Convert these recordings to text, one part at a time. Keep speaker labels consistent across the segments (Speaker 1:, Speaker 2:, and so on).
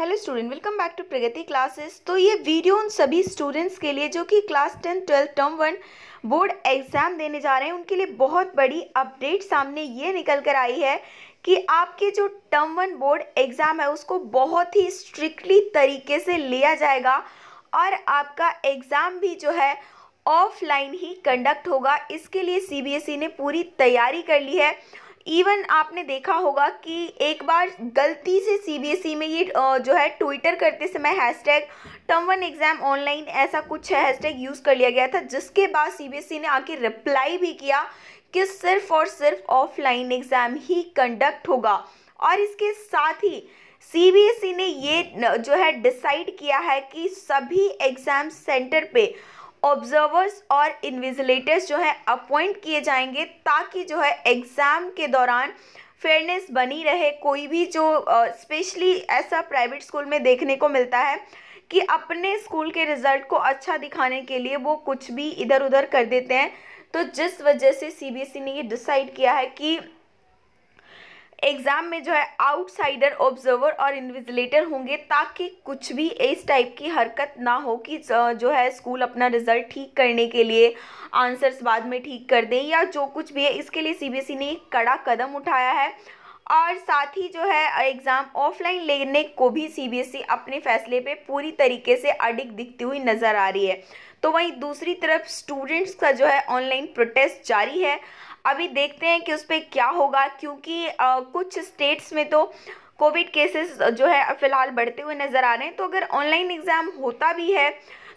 Speaker 1: hello student welcome back to Pragati classes तो ये video उन सभी स्टूडेंट्स के लिए जो कि class ten twelfth term one board exam देने जा रहे हैं उनके लिए बहुत बड़ी अपडेट सामने ये निकल कर आई है कि आपके जो टर्म वन बोर्ड एग्ज़ाम है उसको बहुत ही स्ट्रिक्टली तरीके से लिया जाएगा और आपका एग्ज़ाम भी जो है ऑफलाइन ही कंडक्ट होगा इसके लिए सी e ने पूरी तैयारी कर ली है इवन आपने देखा होगा कि एक बार गलती से सीबीएसई e में ये जो है ट्विटर करते समय hashtag term one exam online ऐसा कुछ हैशटैग यूज़ कर लिया गया था जिसके बाद सीबीएसई e ने आके रिप्लाई भी किया कि सिर्फ और सिर्फ ऑफलाइन एग्ज़ाम ही कंडक्ट होगा और इसके साथ ही सीबीएसई e ने ये जो है डिसाइड किया है कि सभी एग्ज़ाम सेंटर पे ऑब्जर्वर्स और इन्विजिलेटर्स जो है अपॉइंट किए जाएंगे ताकि जो है एग्ज़ाम के दौरान फेयरनेस बनी रहे कोई भी जो स्पेशली ऐसा प्राइवेट स्कूल में देखने को मिलता है कि अपने स्कूल के रिज़ल्ट को अच्छा दिखाने के लिए वो कुछ भी इधर उधर कर देते हैं तो जिस वजह से सीबीएसई e ने ये डिसाइड किया है कि एग्ज़ाम में जो है आउटसाइडर ऑब्जर्वर और इन्विजिलेटर होंगे ताकि कुछ भी इस टाइप की हरकत ना हो कि जो है स्कूल अपना रिजल्ट ठीक करने के लिए आंसर्स बाद में ठीक कर दें या जो कुछ भी है इसके लिए सीबीएसई e ने एक कड़ा कदम उठाया है और साथ ही जो है एग्ज़ाम ऑफलाइन लेने को भी सीबीएसई e अपने फैसले पे पूरी तरीके से अडिग दिखती हुई नज़र आ रही है तो वहीं दूसरी तरफ स्टूडेंट्स का जो है ऑनलाइन प्रोटेस्ट जारी है अभी देखते हैं कि उस पर क्या होगा क्योंकि आ, कुछ स्टेट्स में तो कोविड केसेस जो है फ़िलहाल बढ़ते हुए नज़र आ रहे हैं तो अगर ऑनलाइन एग्ज़ाम होता भी है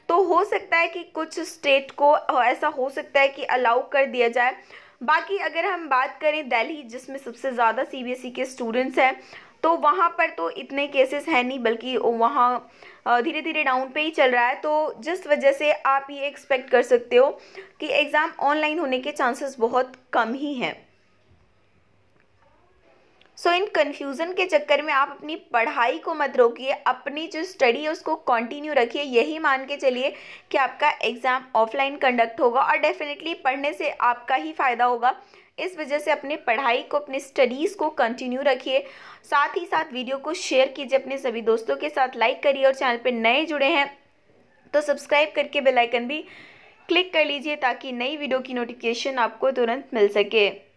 Speaker 1: तो हो सकता है कि कुछ स्टेट को ऐसा हो सकता है कि अलाउ कर दिया जाए बाकी अगर हम बात करें दिल्ली जिसमें सबसे ज़्यादा ई e के स्टूडेंट्स हैं तो वहाँ पर तो इतने केसेस हैं नहीं बल्कि वहाँ धीरे धीरे डाउन पे ही चल रहा है तो जिस वजह से आप ये एक्सपेक्ट कर सकते हो कि एग्ज़ाम ऑनलाइन होने के चांसेस बहुत कम ही हैं सो इन कन्फ्यूज़न के चक्कर में आप अपनी पढ़ाई को मत रोकिए अपनी जो स्टडी है उसको कंटिन्यू रखिए यही मान के चलिए कि आपका एग्ज़ाम ऑफलाइन कंडक्ट होगा और डेफिनेटली पढ़ने से आपका ही फ़ायदा होगा इस वजह से अपने पढ़ाई को अपने स्टडीज़ को कंटिन्यू रखिए साथ ही साथ वीडियो को शेयर कीजिए अपने सभी दोस्तों के साथ लाइक करिए और चैनल पर नए जुड़े हैं तो सब्सक्राइब करके बेलाइकन भी क्लिक कर लीजिए ताकि नई वीडियो की नोटिफिकेशन आपको तुरंत मिल सके